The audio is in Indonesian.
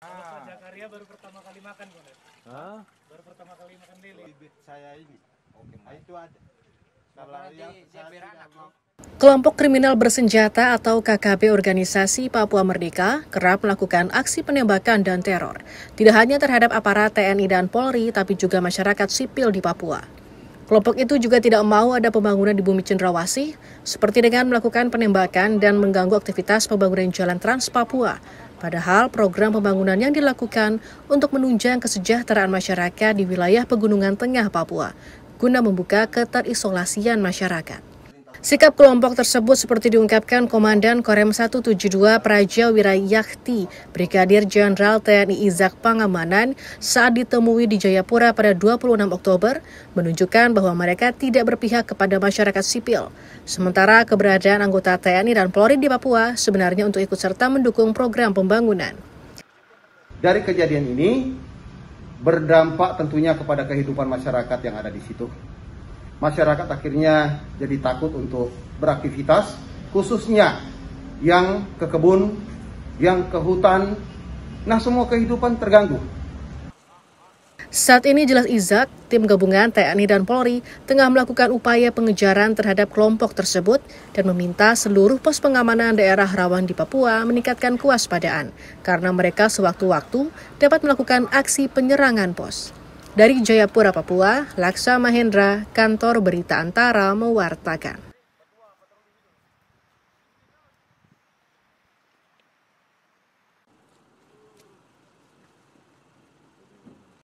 Ah. baru pertama kali makan kok. Hah? Baru pertama kali makan lele. Bibit saya ini. Oke, okay, ah, itu ada. Kalau dia saya Kelompok kriminal bersenjata atau KKB Organisasi Papua Merdeka kerap melakukan aksi penembakan dan teror. Tidak hanya terhadap aparat TNI dan Polri, tapi juga masyarakat sipil di Papua. Kelompok itu juga tidak mau ada pembangunan di bumi cenderawasih, seperti dengan melakukan penembakan dan mengganggu aktivitas pembangunan jalan Trans Papua Padahal program pembangunan yang dilakukan untuk menunjang kesejahteraan masyarakat di wilayah Pegunungan Tengah Papua guna membuka keterisolasian masyarakat. Sikap kelompok tersebut seperti diungkapkan Komandan Korem 172 Praja Wirayakti, Brigadir Jenderal TNI Izak Pangamanan saat ditemui di Jayapura pada 26 Oktober menunjukkan bahwa mereka tidak berpihak kepada masyarakat sipil. Sementara keberadaan anggota TNI dan Polri di Papua sebenarnya untuk ikut serta mendukung program pembangunan. Dari kejadian ini berdampak tentunya kepada kehidupan masyarakat yang ada di situ masyarakat akhirnya jadi takut untuk beraktivitas, khususnya yang ke kebun, yang ke hutan. Nah, semua kehidupan terganggu. Saat ini jelas Izak, tim gabungan TNI dan Polri tengah melakukan upaya pengejaran terhadap kelompok tersebut dan meminta seluruh pos pengamanan daerah rawan di Papua meningkatkan kewaspadaan karena mereka sewaktu-waktu dapat melakukan aksi penyerangan pos. Dari Jayapura, Papua, Laksa Mahendra, Kantor Berita Antara mewartakan.